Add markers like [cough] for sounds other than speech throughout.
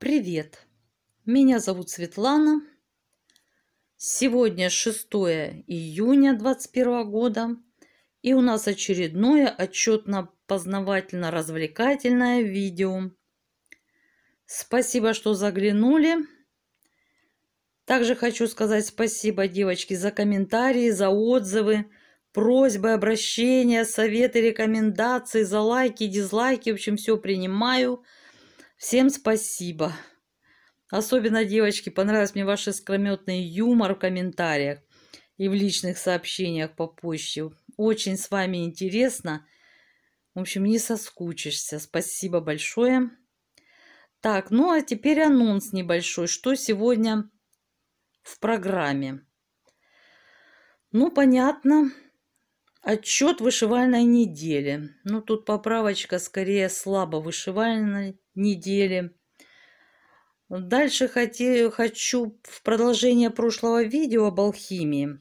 Привет! Меня зовут Светлана. Сегодня 6 июня 2021 года. И у нас очередное отчетно-познавательно-развлекательное видео. Спасибо, что заглянули. Также хочу сказать спасибо, девочки, за комментарии, за отзывы, просьбы, обращения, советы, рекомендации, за лайки, дизлайки. В общем, все принимаю. Принимаю Всем спасибо. Особенно, девочки, понравился мне ваш искрометный юмор в комментариях и в личных сообщениях по почте. Очень с вами интересно. В общем, не соскучишься. Спасибо большое. Так, ну а теперь анонс небольшой, что сегодня в программе. Ну, понятно, Отчет вышивальной недели. Ну, тут поправочка скорее слабо вышивальной недели. Дальше хотею хочу в продолжение прошлого видео об алхимии.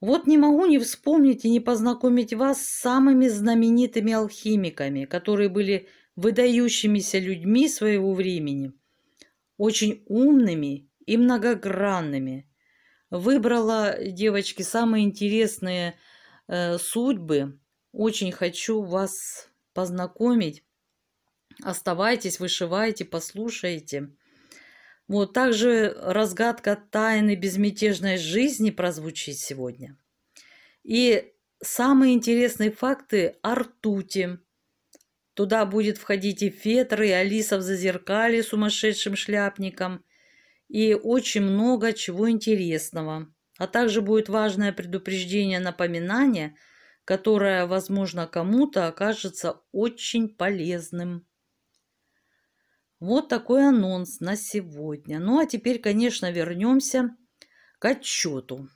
Вот не могу не вспомнить и не познакомить вас с самыми знаменитыми алхимиками, которые были выдающимися людьми своего времени, очень умными и многогранными – Выбрала, девочки, самые интересные э, судьбы. Очень хочу вас познакомить. Оставайтесь, вышивайте, послушайте. Вот также разгадка тайны безмятежной жизни прозвучит сегодня. И самые интересные факты о ртути. Туда будет входить и фетр, и Алиса в зазеркале сумасшедшим шляпником – и очень много чего интересного. А также будет важное предупреждение-напоминание, которое, возможно, кому-то окажется очень полезным. Вот такой анонс на сегодня. Ну а теперь, конечно, вернемся к отчету.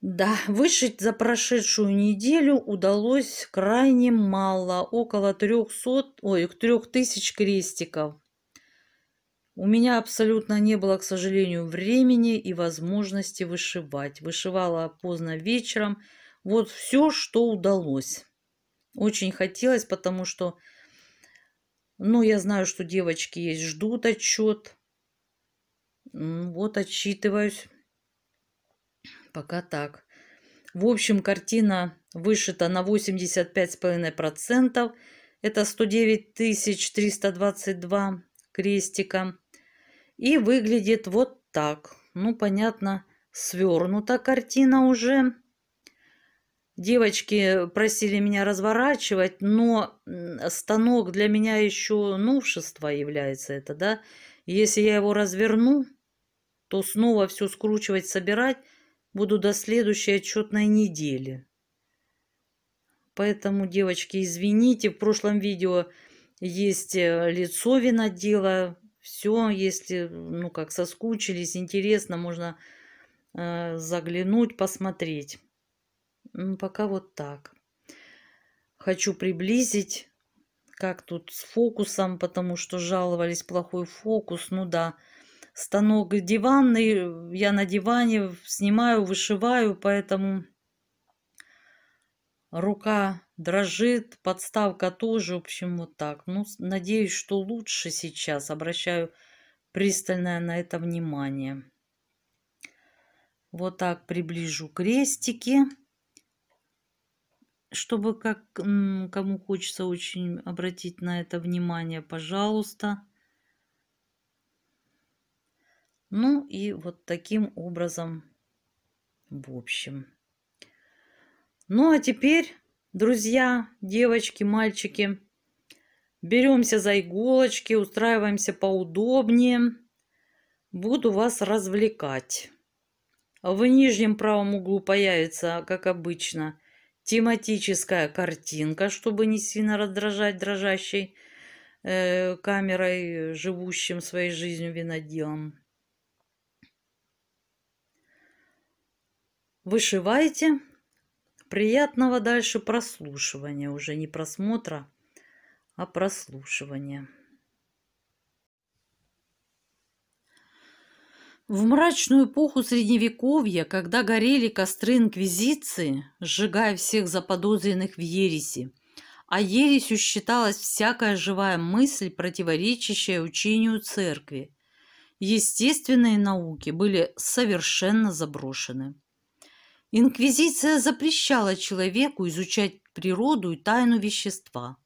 Да, вышить за прошедшую неделю удалось крайне мало, около 300, ой, 3000 крестиков. У меня абсолютно не было, к сожалению, времени и возможности вышивать. Вышивала поздно вечером. Вот все, что удалось. Очень хотелось, потому что, ну, я знаю, что девочки есть, ждут отчет. Вот отчитываюсь. Пока так. В общем, картина вышита на 85,5%. Это 109 322 крестика. И выглядит вот так. Ну, понятно, свернута картина уже. Девочки просили меня разворачивать, но станок для меня еще новшество является это, да. Если я его разверну, то снова все скручивать, собирать буду до следующей отчетной недели. Поэтому, девочки, извините, в прошлом видео есть э, лицо винодела, все, если, ну как, соскучились, интересно, можно э, заглянуть, посмотреть. Ну, пока вот так. Хочу приблизить, как тут с фокусом, потому что жаловались плохой фокус. Ну да, станок диванный, я на диване снимаю, вышиваю, поэтому рука Дрожит, подставка тоже, в общем, вот так. Ну, надеюсь, что лучше сейчас. Обращаю пристальное на это внимание. Вот так приближу крестики, чтобы как кому хочется очень обратить на это внимание, пожалуйста. Ну и вот таким образом, в общем. Ну а теперь Друзья, девочки, мальчики, беремся за иголочки, устраиваемся поудобнее. Буду вас развлекать. В нижнем правом углу появится, как обычно, тематическая картинка, чтобы не сильно раздражать дрожащей э, камерой, живущим своей жизнью виноделом. Вышивайте Приятного дальше прослушивания, уже не просмотра, а прослушивания. В мрачную эпоху Средневековья, когда горели костры Инквизиции, сжигая всех заподозренных в ереси, а ересью считалась всякая живая мысль, противоречащая учению церкви, естественные науки были совершенно заброшены. Инквизиция запрещала человеку изучать природу и тайну вещества.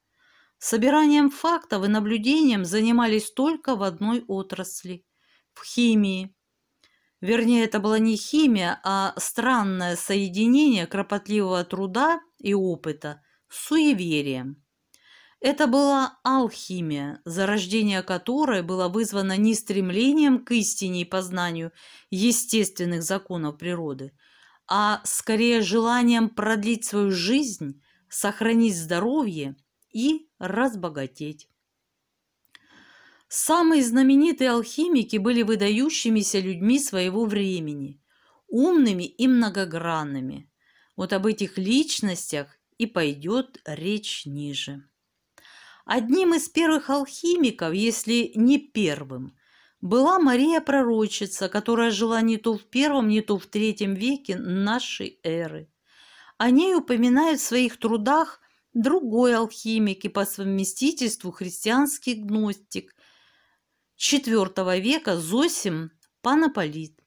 Собиранием фактов и наблюдением занимались только в одной отрасли – в химии. Вернее, это была не химия, а странное соединение кропотливого труда и опыта с суеверием. Это была алхимия, зарождение которой было вызвано не стремлением к истине и познанию естественных законов природы – а скорее желанием продлить свою жизнь, сохранить здоровье и разбогатеть. Самые знаменитые алхимики были выдающимися людьми своего времени, умными и многогранными. Вот об этих личностях и пойдет речь ниже. Одним из первых алхимиков, если не первым – была Мария-пророчица, которая жила не то в первом, не то в третьем веке нашей эры. О ней упоминает в своих трудах другой алхимик и по совместительству христианский гностик IV века Зосим Панаполит.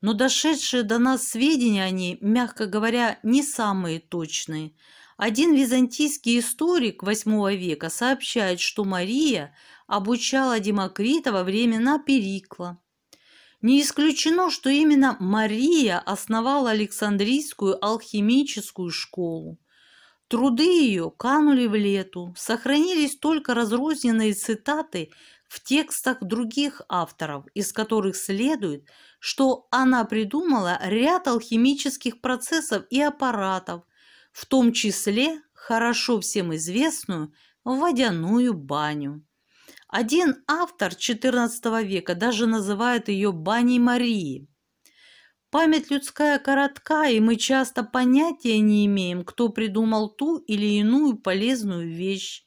Но дошедшие до нас сведения о ней, мягко говоря, не самые точные. Один византийский историк VIII века сообщает, что Мария – обучала Демокрита во времена Перикла. Не исключено, что именно Мария основала Александрийскую алхимическую школу. Труды ее канули в лету, сохранились только разрозненные цитаты в текстах других авторов, из которых следует, что она придумала ряд алхимических процессов и аппаратов, в том числе хорошо всем известную водяную баню. Один автор XIV века даже называет ее «Баней Марии». Память людская коротка, и мы часто понятия не имеем, кто придумал ту или иную полезную вещь.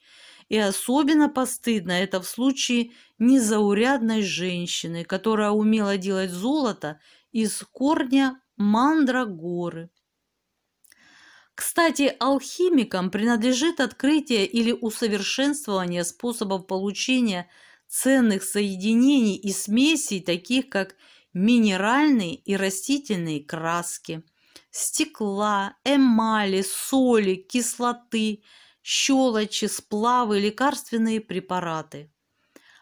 И особенно постыдно это в случае незаурядной женщины, которая умела делать золото из корня мандрагоры. Кстати, алхимикам принадлежит открытие или усовершенствование способов получения ценных соединений и смесей, таких как минеральные и растительные краски, стекла, эмали, соли, кислоты, щелочи, сплавы, лекарственные препараты.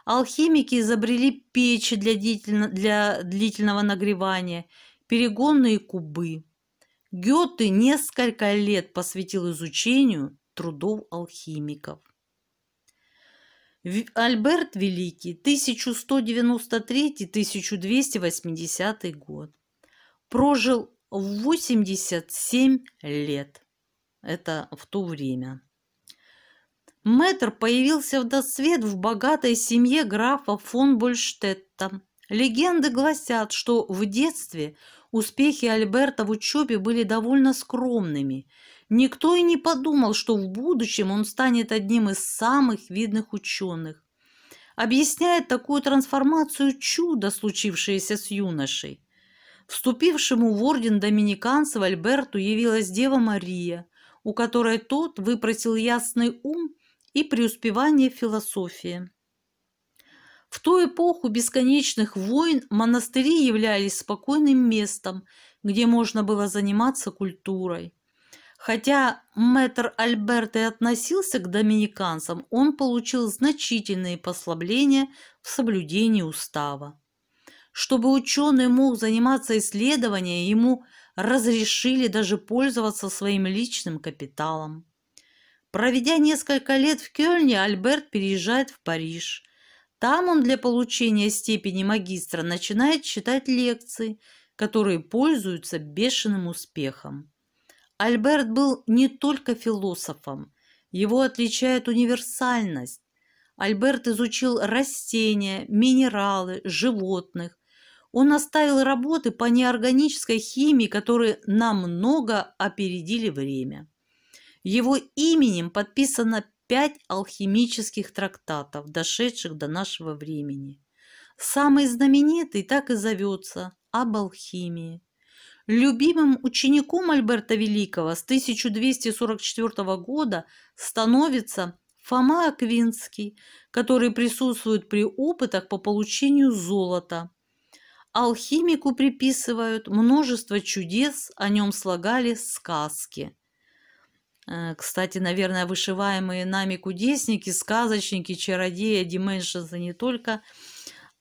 Алхимики изобрели печи для, длительного нагревания, перегонные кубы, Гёте несколько лет посвятил изучению трудов алхимиков. Альберт Великий, 1193-1280 год, прожил 87 лет. Это в то время. Мэтр появился в досвет в богатой семье графа фон Больштетта, Легенды гласят, что в детстве успехи Альберта в учебе были довольно скромными. Никто и не подумал, что в будущем он станет одним из самых видных ученых. Объясняет такую трансформацию чудо, случившееся с юношей. Вступившему в орден доминиканцев Альберту явилась Дева Мария, у которой тот выпросил ясный ум и преуспевание в философии. В ту эпоху бесконечных войн монастыри являлись спокойным местом, где можно было заниматься культурой. Хотя мэтр Альберт и относился к доминиканцам, он получил значительные послабления в соблюдении устава. Чтобы ученый мог заниматься исследованием, ему разрешили даже пользоваться своим личным капиталом. Проведя несколько лет в Кёльне, Альберт переезжает в Париж, там он для получения степени магистра начинает читать лекции, которые пользуются бешеным успехом. Альберт был не только философом, его отличает универсальность. Альберт изучил растения, минералы, животных. Он оставил работы по неорганической химии, которые намного опередили время. Его именем подписано пять алхимических трактатов, дошедших до нашего времени. Самый знаменитый так и зовется «Об алхимии». Любимым учеником Альберта Великого с 1244 года становится Фома Аквинский, который присутствует при опытах по получению золота. Алхимику приписывают множество чудес, о нем слагали сказки. Э, кстати, наверное, вышиваемые нами кудесники, сказочники, чародеи, Dimensions не только.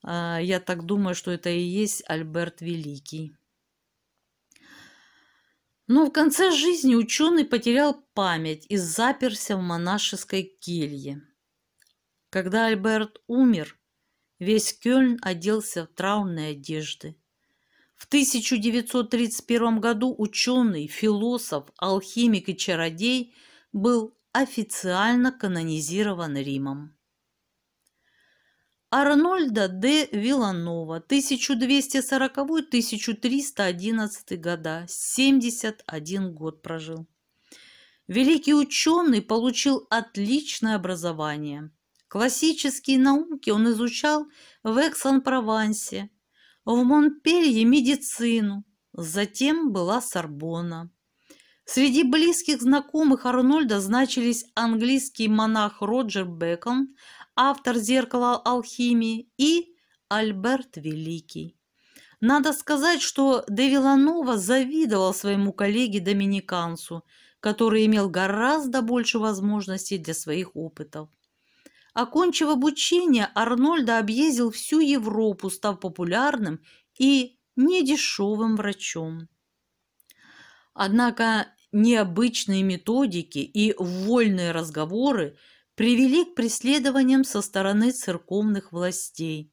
Э, я так думаю, что это и есть Альберт Великий. Но ну, в конце жизни ученый потерял память и заперся в монашеской келье. Когда Альберт умер, весь Кёльн оделся в траурные одежды – в 1931 году ученый, философ, алхимик и чародей был официально канонизирован Римом. Арнольда де Виланова, 1240-1311 года, 71 год прожил. Великий ученый получил отличное образование. Классические науки он изучал в Эксон-Провансе, в Монпелье медицину, затем была Сорбона. Среди близких знакомых Арнольда значились английский монах Роджер Бекон, автор «Зеркала алхимии», и Альберт Великий. Надо сказать, что де Виланова завидовал своему коллеге-доминиканцу, который имел гораздо больше возможностей для своих опытов. Окончив обучение, Арнольда объездил всю Европу, став популярным и недешевым врачом. Однако необычные методики и вольные разговоры привели к преследованиям со стороны церковных властей.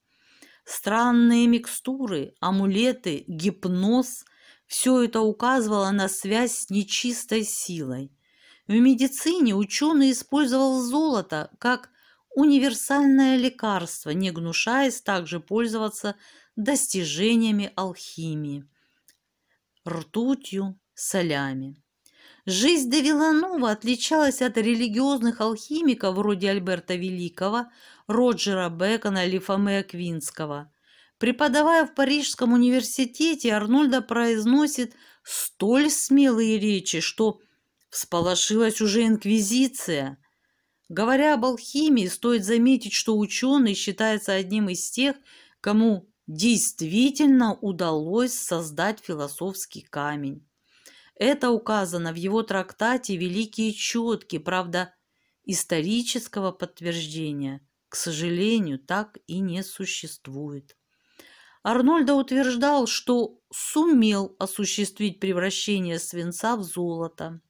Странные микстуры, амулеты, гипноз – все это указывало на связь с нечистой силой. В медицине ученый использовал золото как универсальное лекарство, не гнушаясь также пользоваться достижениями алхимии, ртутью, солями. Жизнь Девиланова отличалась от религиозных алхимиков вроде Альберта Великого, Роджера Бекона или Фоме Аквинского. Преподавая в Парижском университете, Арнольда произносит столь смелые речи, что всполошилась уже инквизиция – Говоря об алхимии, стоит заметить, что ученый считается одним из тех, кому действительно удалось создать философский камень. Это указано в его трактате «Великие четки», правда, исторического подтверждения, к сожалению, так и не существует. Арнольда утверждал, что сумел осуществить превращение свинца в золото.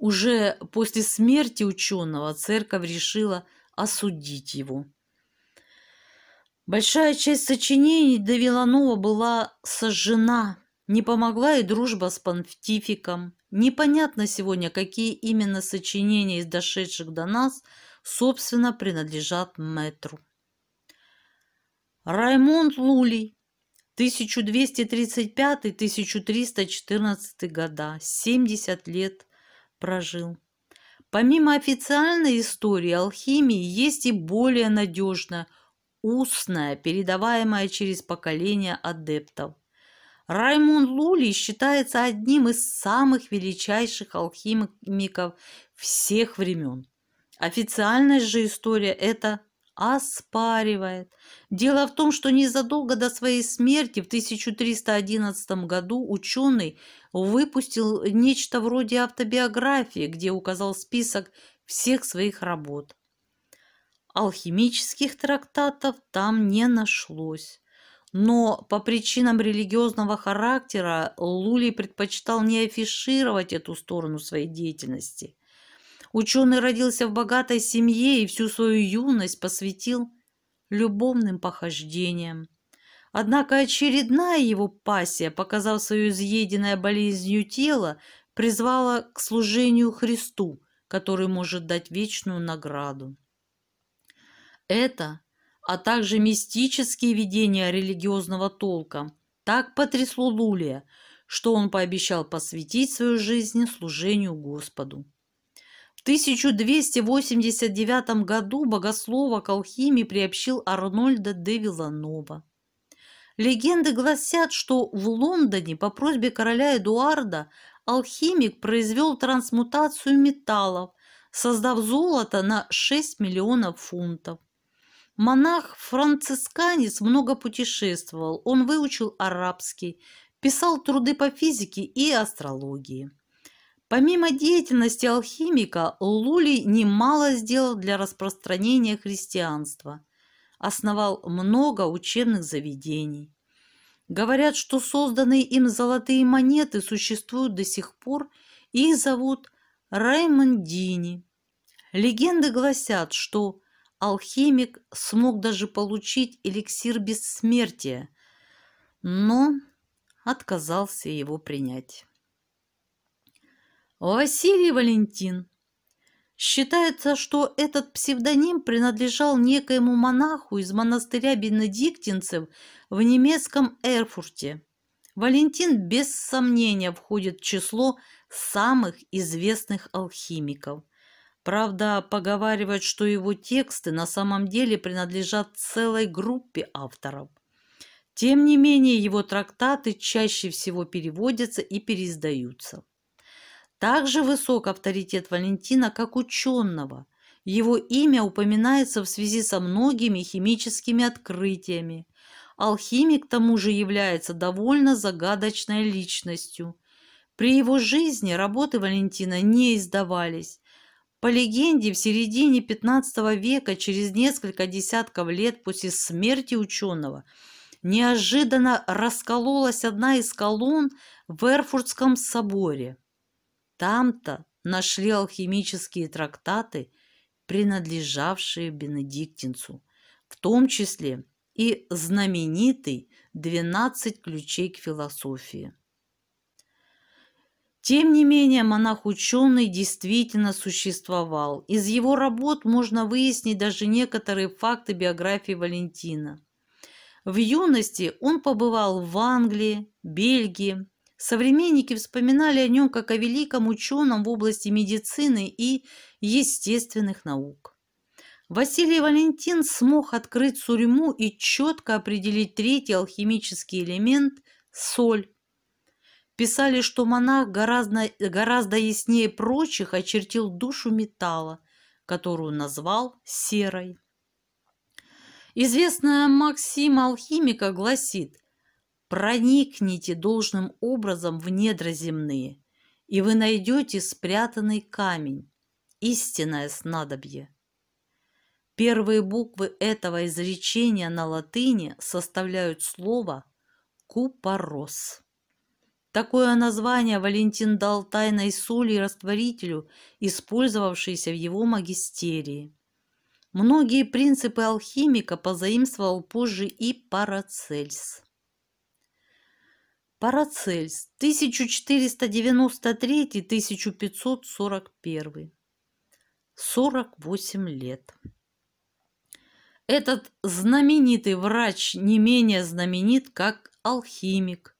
Уже после смерти ученого церковь решила осудить его. Большая часть сочинений Давиланова была сожжена. Не помогла и дружба с понтификом. Непонятно сегодня, какие именно сочинения из дошедших до нас, собственно, принадлежат метру Раймонд Лулей, 1235-1314 года, 70 лет – прожил. Помимо официальной истории алхимии есть и более надежная, устная, передаваемая через поколения адептов. Раймон Лули считается одним из самых величайших алхимиков всех времен. Официальная же история это оспаривает. Дело в том, что незадолго до своей смерти в 1311 году ученый выпустил нечто вроде автобиографии, где указал список всех своих работ. Алхимических трактатов там не нашлось. Но по причинам религиозного характера Лули предпочитал не афишировать эту сторону своей деятельности. Ученый родился в богатой семье и всю свою юность посвятил любовным похождениям, Однако очередная его пассия, показав свое изъеденное болезнью тело, призвала к служению Христу, который может дать вечную награду. Это, а также мистические видения религиозного толка, так потрясло Лулия, что он пообещал посвятить свою жизнь служению Господу. В 1289 году богослова к алхимии приобщил Арнольда де Виланова – Легенды гласят, что в Лондоне по просьбе короля Эдуарда алхимик произвел трансмутацию металлов, создав золото на 6 миллионов фунтов. Монах-францисканец много путешествовал, он выучил арабский, писал труды по физике и астрологии. Помимо деятельности алхимика, Лули немало сделал для распространения христианства основал много учебных заведений. Говорят, что созданные им золотые монеты существуют до сих пор, их зовут Раймондини. Легенды гласят, что алхимик смог даже получить эликсир бессмертия, но отказался его принять. Василий Валентин Считается, что этот псевдоним принадлежал некоему монаху из монастыря бенедиктинцев в немецком Эрфурте. Валентин без сомнения входит в число самых известных алхимиков. Правда, поговаривают, что его тексты на самом деле принадлежат целой группе авторов. Тем не менее, его трактаты чаще всего переводятся и переиздаются. Также высок авторитет Валентина как ученого. Его имя упоминается в связи со многими химическими открытиями. Алхимик к тому же является довольно загадочной личностью. При его жизни работы Валентина не издавались. По легенде, в середине XV века, через несколько десятков лет после смерти ученого, неожиданно раскололась одна из колонн в Эрфуртском соборе. Там-то нашли алхимические трактаты, принадлежавшие Бенедиктинцу, в том числе и знаменитый «Двенадцать ключей к философии». Тем не менее, монах-ученый действительно существовал. Из его работ можно выяснить даже некоторые факты биографии Валентина. В юности он побывал в Англии, Бельгии, Современники вспоминали о нем как о великом ученом в области медицины и естественных наук. Василий Валентин смог открыть сурьму и четко определить третий алхимический элемент – соль. Писали, что монах гораздо, гораздо яснее прочих очертил душу металла, которую назвал серой. Известная Максима алхимика гласит – проникните должным образом в недра земные, и вы найдете спрятанный камень, истинное снадобье. Первые буквы этого изречения на латыни составляют слово «купорос». Такое название Валентин дал тайной соли и растворителю, использовавшейся в его магистерии. Многие принципы алхимика позаимствовал позже и Парацельс. Парацельс 1493-1541. 48 лет. Этот знаменитый врач не менее знаменит как алхимик.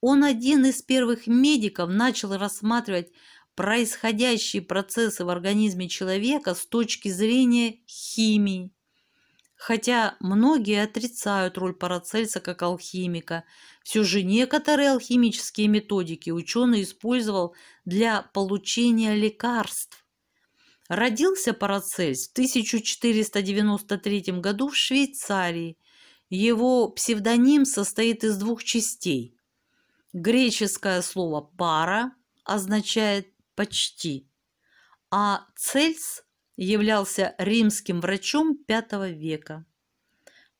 Он один из первых медиков начал рассматривать происходящие процессы в организме человека с точки зрения химии Хотя многие отрицают роль Парацельса как алхимика, все же некоторые алхимические методики ученый использовал для получения лекарств. Родился Парацельс в 1493 году в Швейцарии. Его псевдоним состоит из двух частей. Греческое слово «пара» означает «почти», а «цельс» являлся римским врачом V века.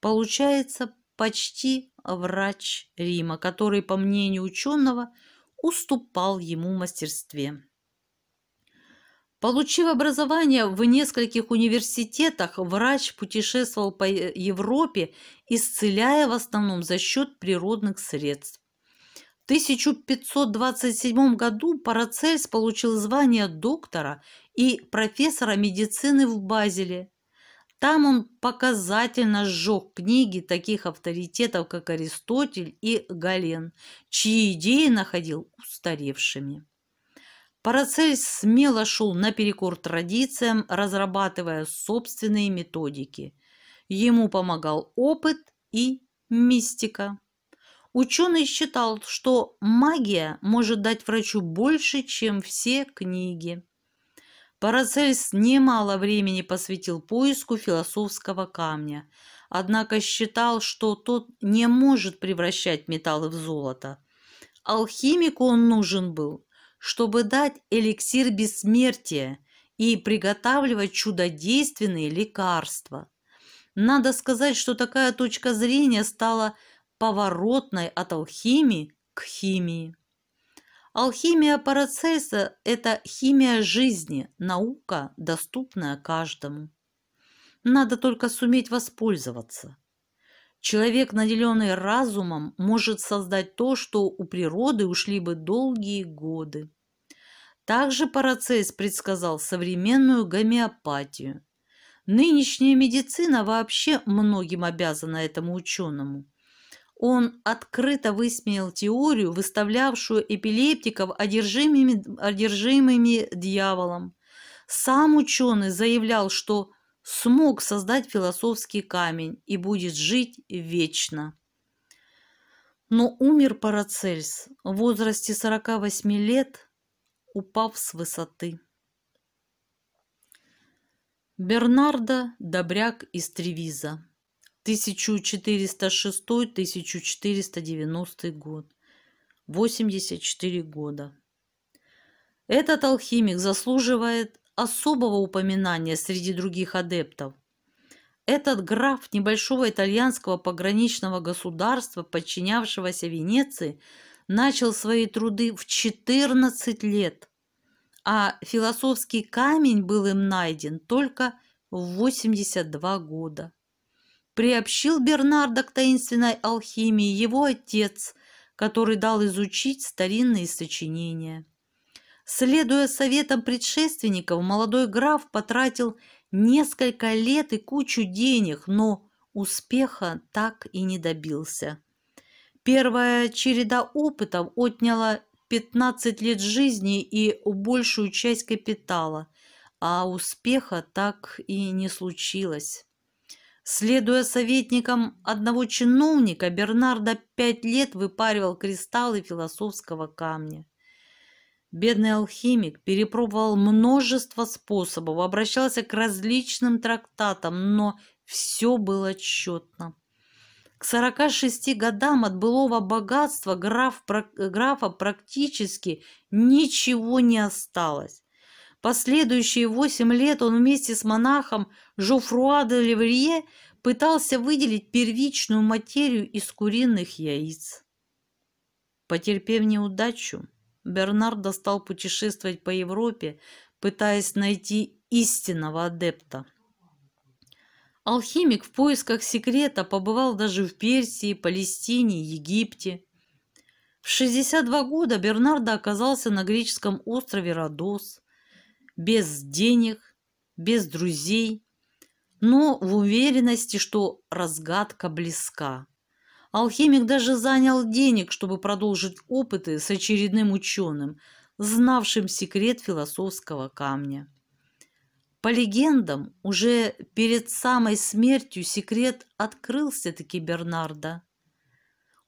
Получается почти врач Рима, который, по мнению ученого, уступал ему мастерстве. Получив образование в нескольких университетах, врач путешествовал по Европе, исцеляя в основном за счет природных средств. 1527 году Парацельс получил звание доктора и профессора медицины в Базеле. Там он показательно сжег книги таких авторитетов, как Аристотель и Гален, чьи идеи находил устаревшими. Парацельс смело шел наперекор традициям, разрабатывая собственные методики. Ему помогал опыт и мистика. Ученый считал, что магия может дать врачу больше, чем все книги. Парацельс немало времени посвятил поиску философского камня, однако считал, что тот не может превращать металлы в золото. Алхимику он нужен был, чтобы дать эликсир бессмертия и приготавливать чудодейственные лекарства. Надо сказать, что такая точка зрения стала – поворотной от алхимии к химии. Алхимия Парацельса – это химия жизни, наука, доступная каждому. Надо только суметь воспользоваться. Человек, наделенный разумом, может создать то, что у природы ушли бы долгие годы. Также Парацельс предсказал современную гомеопатию. Нынешняя медицина вообще многим обязана этому ученому – он открыто высмеял теорию, выставлявшую эпилептиков одержимыми, одержимыми дьяволом. Сам ученый заявлял, что смог создать философский камень и будет жить вечно. Но умер Парацельс в возрасте 48 лет, упав с высоты. Бернардо Добряк из Тревиза 1406-1490 год. 84 года. Этот алхимик заслуживает особого упоминания среди других адептов. Этот граф небольшого итальянского пограничного государства, подчинявшегося Венеции, начал свои труды в 14 лет, а философский камень был им найден только в 82 года приобщил Бернарда к таинственной алхимии его отец, который дал изучить старинные сочинения. Следуя советам предшественников, молодой граф потратил несколько лет и кучу денег, но успеха так и не добился. Первая череда опытов отняла 15 лет жизни и большую часть капитала, а успеха так и не случилось. Следуя советникам одного чиновника, Бернардо пять лет выпаривал кристаллы философского камня. Бедный алхимик перепробовал множество способов, обращался к различным трактатам, но все было тщетно. К 46 годам от былого богатства граф, графа практически ничего не осталось. Последующие восемь лет он вместе с монахом Жофруа де Леврие пытался выделить первичную материю из куриных яиц. Потерпев неудачу, Бернард стал путешествовать по Европе, пытаясь найти истинного адепта. Алхимик в поисках секрета побывал даже в Персии, Палестине, Египте. В 62 года Бернардо оказался на греческом острове Родос без денег, без друзей, но в уверенности, что разгадка близка. Алхимик даже занял денег, чтобы продолжить опыты с очередным ученым, знавшим секрет философского камня. По легендам, уже перед самой смертью секрет открылся-таки Бернарда.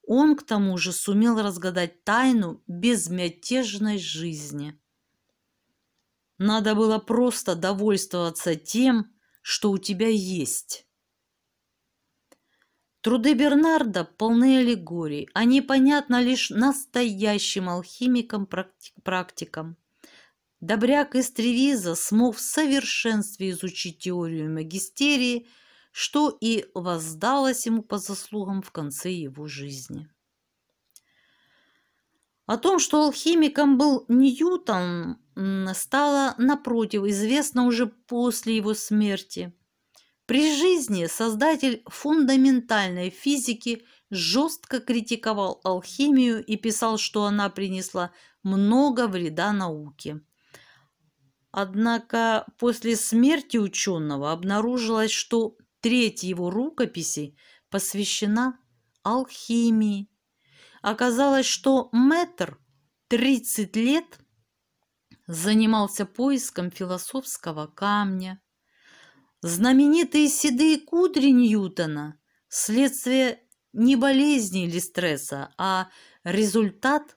Он, к тому же, сумел разгадать тайну безмятежной жизни. Надо было просто довольствоваться тем, что у тебя есть. Труды Бернарда полны аллегорий. Они понятны лишь настоящим алхимикам-практикам. Добряк из Тревиза смог в совершенстве изучить теорию магистерии, что и воздалось ему по заслугам в конце его жизни. О том, что алхимиком был Ньютон, стало, напротив, известно уже после его смерти. При жизни создатель фундаментальной физики жестко критиковал алхимию и писал, что она принесла много вреда науке. Однако после смерти ученого обнаружилось, что треть его рукописей посвящена алхимии. Оказалось, что Мэтр 30 лет занимался поиском философского камня. Знаменитые седые кудри Ньютона – следствие не болезни или стресса, а результат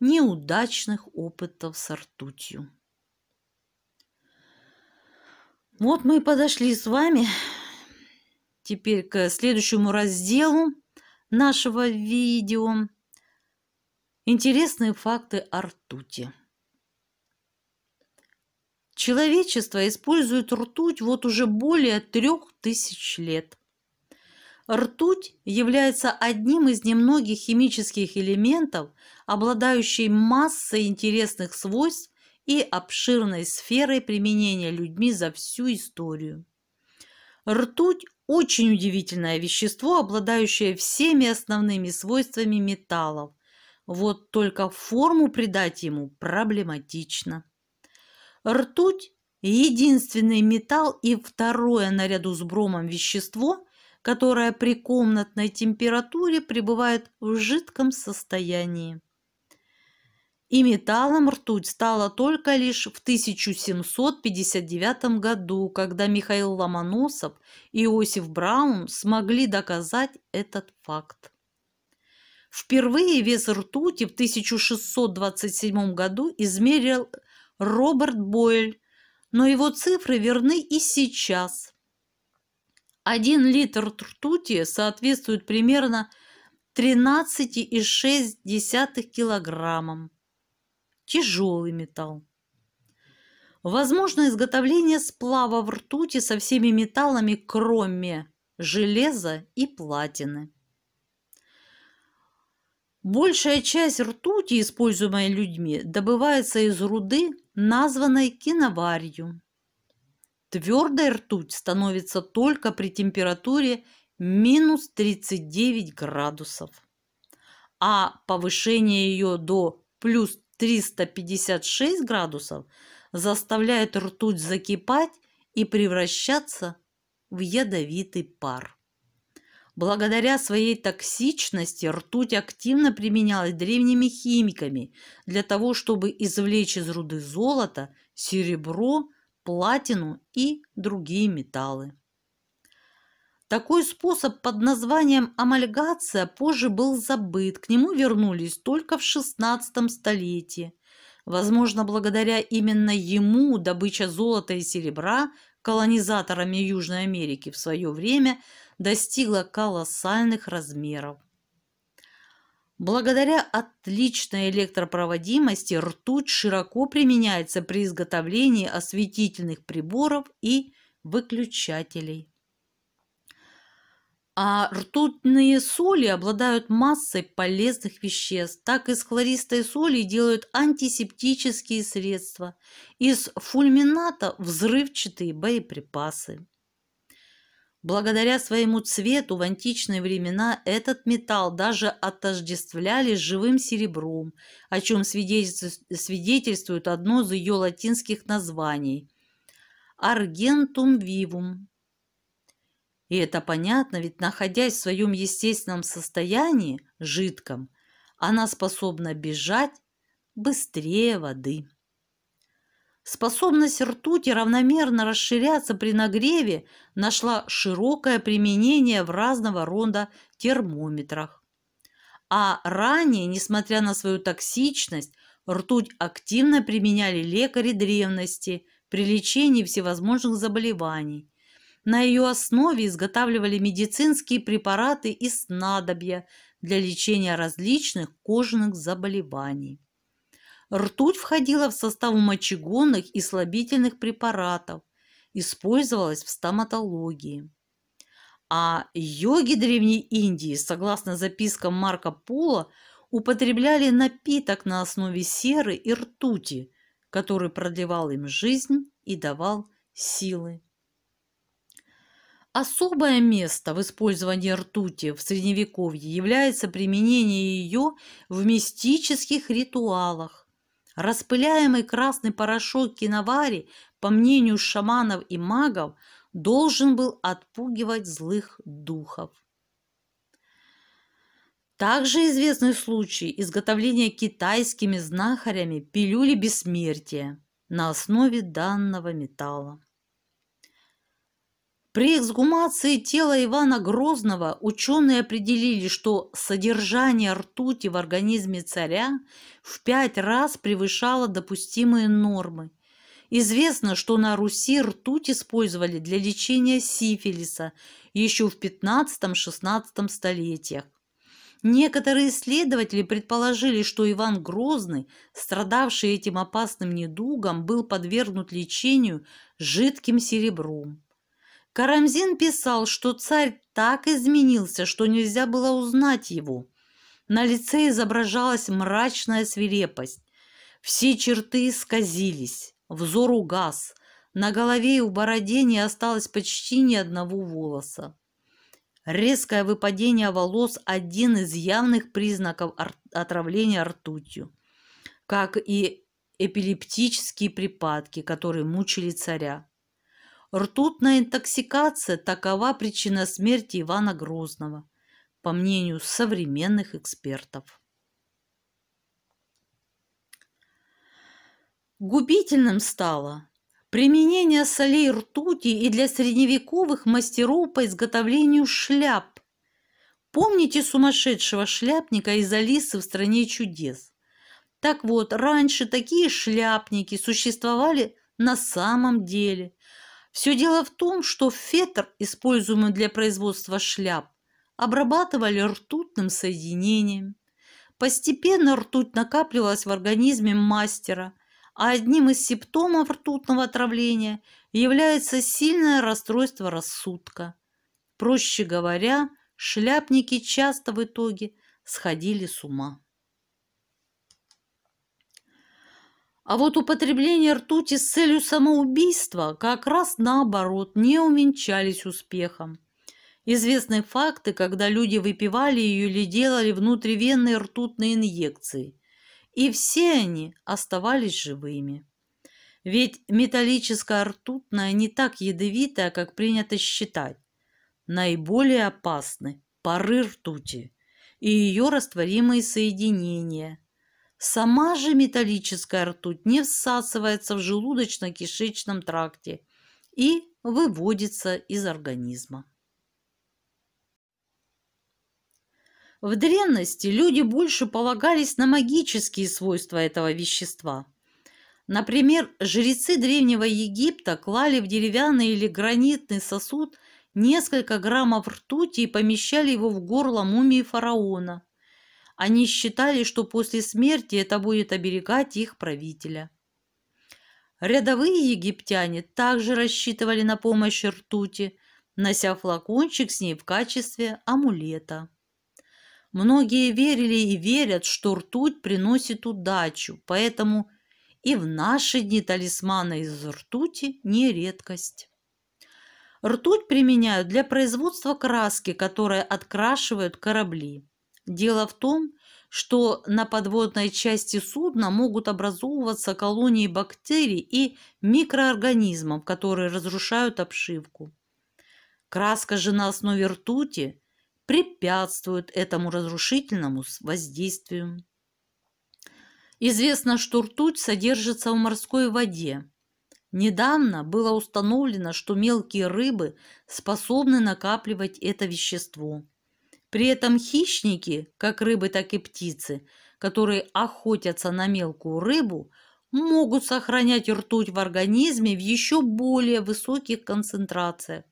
неудачных опытов с ртутью. Вот мы и подошли с вами теперь к следующему разделу – нашего видео интересные факты о ртути. Человечество использует ртуть вот уже более трех тысяч лет. Ртуть является одним из немногих химических элементов, обладающий массой интересных свойств и обширной сферой применения людьми за всю историю. Ртуть очень удивительное вещество, обладающее всеми основными свойствами металлов. Вот только форму придать ему проблематично. Ртуть – единственный металл и второе наряду с бромом вещество, которое при комнатной температуре пребывает в жидком состоянии и металлом ртуть стала только лишь в 1759 году, когда Михаил Ломоносов и Иосиф Браун смогли доказать этот факт. Впервые вес ртути в 1627 году измерил Роберт Бойль, но его цифры верны и сейчас. Один литр ртути соответствует примерно 13,6 килограммам тяжелый металл. Возможно изготовление сплава в ртути со всеми металлами, кроме железа и платины. Большая часть ртути, используемой людьми, добывается из руды, названной киноварью. твердая ртуть становится только при температуре минус 39 градусов, а повышение ее до плюс 356 градусов заставляет ртуть закипать и превращаться в ядовитый пар. Благодаря своей токсичности ртуть активно применялась древними химиками для того, чтобы извлечь из руды золото, серебро, платину и другие металлы. Такой способ под названием амальгация позже был забыт, к нему вернулись только в XVI столетии. Возможно, благодаря именно ему добыча золота и серебра колонизаторами Южной Америки в свое время достигла колоссальных размеров. Благодаря отличной электропроводимости ртуть широко применяется при изготовлении осветительных приборов и выключателей. А ртутные соли обладают массой полезных веществ. Так из хлористой соли делают антисептические средства. Из фульмината – взрывчатые боеприпасы. Благодаря своему цвету в античные времена этот металл даже отождествляли с живым серебром, о чем свидетельствует одно из ее латинских названий – аргентум вивум и это понятно, ведь находясь в своем естественном состоянии, жидком, она способна бежать быстрее воды. Способность ртути равномерно расширяться при нагреве нашла широкое применение в разного рода термометрах. А ранее, несмотря на свою токсичность, ртуть активно применяли лекари древности при лечении всевозможных заболеваний, на ее основе изготавливали медицинские препараты и снадобья для лечения различных кожных заболеваний. Ртуть входила в состав мочегонных и слабительных препаратов, использовалась в стоматологии. А йоги Древней Индии, согласно запискам Марка Пола, употребляли напиток на основе серы и ртути, который продлевал им жизнь и давал силы. Особое место в использовании ртути в Средневековье является применение ее в мистических ритуалах. Распыляемый красный порошок киновари, по мнению шаманов и магов, должен был отпугивать злых духов. Также известны случаи изготовления китайскими знахарями пилюли бессмертия на основе данного металла. При эксгумации тела Ивана Грозного ученые определили, что содержание ртути в организме царя в пять раз превышало допустимые нормы. Известно, что на Руси ртуть использовали для лечения сифилиса еще в 15-16 столетиях. Некоторые исследователи предположили, что Иван Грозный, страдавший этим опасным недугом, был подвергнут лечению жидким серебром. Карамзин писал, что царь так изменился, что нельзя было узнать его. На лице изображалась мрачная свирепость. Все черты исказились, взор угас, на голове и у бороде не осталось почти ни одного волоса. Резкое выпадение волос – один из явных признаков отравления ртутью, как и эпилептические припадки, которые мучили царя. Ртутная интоксикация – такова причина смерти Ивана Грозного, по мнению современных экспертов. Губительным стало применение солей ртути и для средневековых мастеров по изготовлению шляп. Помните сумасшедшего шляпника из Алисы в «Стране чудес»? Так вот, раньше такие шляпники существовали на самом деле. Все дело в том, что фетр, используемый для производства шляп, обрабатывали ртутным соединением. Постепенно ртуть накапливалась в организме мастера, а одним из симптомов ртутного отравления является сильное расстройство рассудка. Проще говоря, шляпники часто в итоге сходили с ума. А вот употребление ртути с целью самоубийства как раз наоборот не увенчались успехом. Известны факты, когда люди выпивали ее или делали внутривенные ртутные инъекции. И все они оставались живыми. Ведь металлическая ртутная не так ядовитая, как принято считать. Наиболее опасны пары ртути и ее растворимые соединения – Сама же металлическая ртуть не всасывается в желудочно-кишечном тракте и выводится из организма. В древности люди больше полагались на магические свойства этого вещества. Например, жрецы Древнего Египта клали в деревянный или гранитный сосуд несколько граммов ртути и помещали его в горло мумии фараона – они считали, что после смерти это будет оберегать их правителя. Рядовые египтяне также рассчитывали на помощь ртути, нося флакончик с ней в качестве амулета. Многие верили и верят, что ртуть приносит удачу, поэтому и в наши дни талисманы из ртути не редкость. Ртуть применяют для производства краски, которая открашивают корабли. Дело в том, что на подводной части судна могут образовываться колонии бактерий и микроорганизмов, которые разрушают обшивку. Краска же на основе ртути препятствует этому разрушительному воздействию. Известно, что ртуть содержится в морской воде. Недавно было установлено, что мелкие рыбы способны накапливать это вещество – при этом хищники, как рыбы, так и птицы, которые охотятся на мелкую рыбу, могут сохранять ртуть в организме в еще более высоких концентрациях.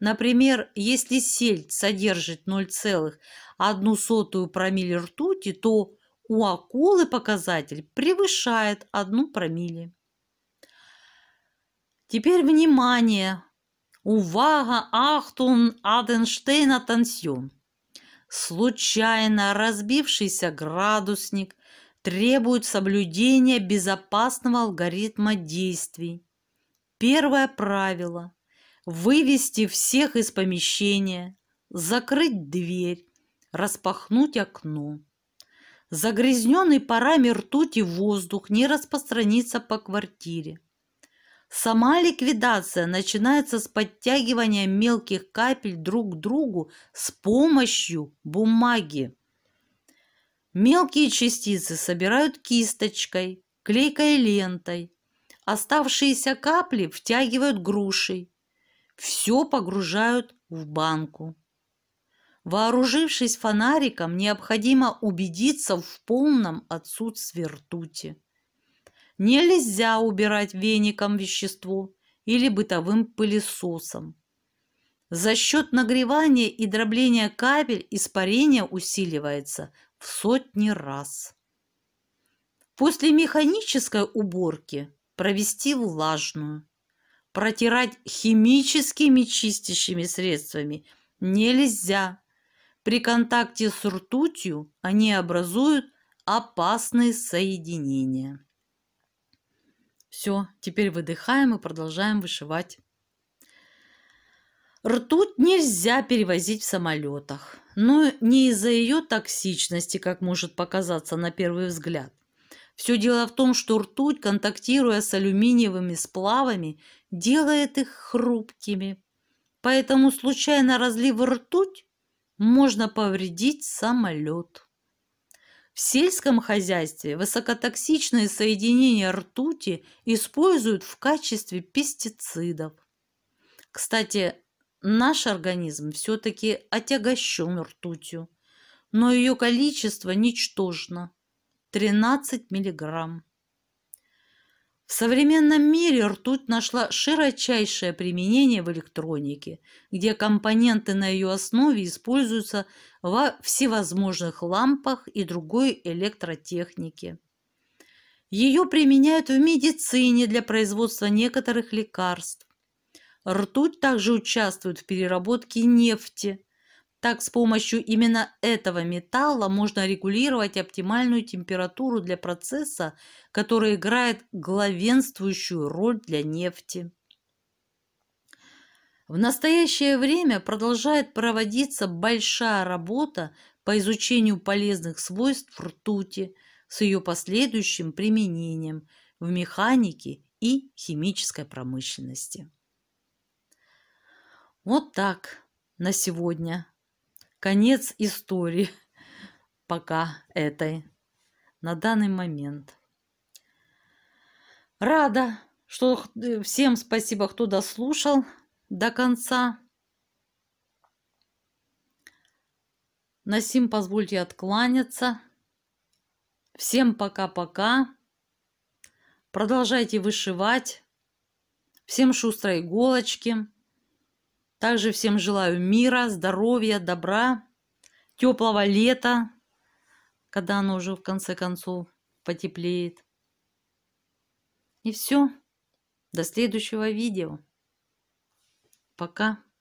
Например, если сельдь содержит 0,1 промили ртути, то у акулы показатель превышает 1 промилле. Теперь внимание! Увага! Ахтун! Аденштейна, Атансьон! Случайно разбившийся градусник требует соблюдения безопасного алгоритма действий. Первое правило – вывести всех из помещения, закрыть дверь, распахнуть окно. Загрязненный парами ртути воздух не распространится по квартире. Сама ликвидация начинается с подтягивания мелких капель друг к другу с помощью бумаги. Мелкие частицы собирают кисточкой, клейкой лентой. Оставшиеся капли втягивают грушей. Все погружают в банку. Вооружившись фонариком, необходимо убедиться в полном отсутствии ртути нельзя убирать веником вещество или бытовым пылесосом. За счет нагревания и дробления кабель испарение усиливается в сотни раз. После механической уборки провести влажную. Протирать химическими чистящими средствами нельзя. При контакте с ртутью они образуют опасные соединения. Все, теперь выдыхаем и продолжаем вышивать. Ртуть нельзя перевозить в самолетах, но не из-за ее токсичности, как может показаться на первый взгляд. Все дело в том, что ртуть, контактируя с алюминиевыми сплавами, делает их хрупкими. Поэтому случайно разлив ртуть можно повредить самолет. В сельском хозяйстве высокотоксичные соединения ртути используют в качестве пестицидов. Кстати, наш организм все-таки отягощен ртутью, но ее количество ничтожно – 13 миллиграмм. В современном мире ртуть нашла широчайшее применение в электронике, где компоненты на ее основе используются во всевозможных лампах и другой электротехнике. Ее применяют в медицине для производства некоторых лекарств. Ртуть также участвует в переработке нефти, так, с помощью именно этого металла можно регулировать оптимальную температуру для процесса, который играет главенствующую роль для нефти. В настоящее время продолжает проводиться большая работа по изучению полезных свойств ртути с ее последующим применением в механике и химической промышленности. Вот так на сегодня конец истории [laughs] пока этой на данный момент. Рада, что э, всем спасибо, кто дослушал до конца. Насим позвольте откланяться. Всем пока-пока. Продолжайте вышивать. Всем шустрой иголочки. Также всем желаю мира, здоровья, добра, теплого лета, когда оно уже в конце концов потеплеет. И все. До следующего видео. Пока.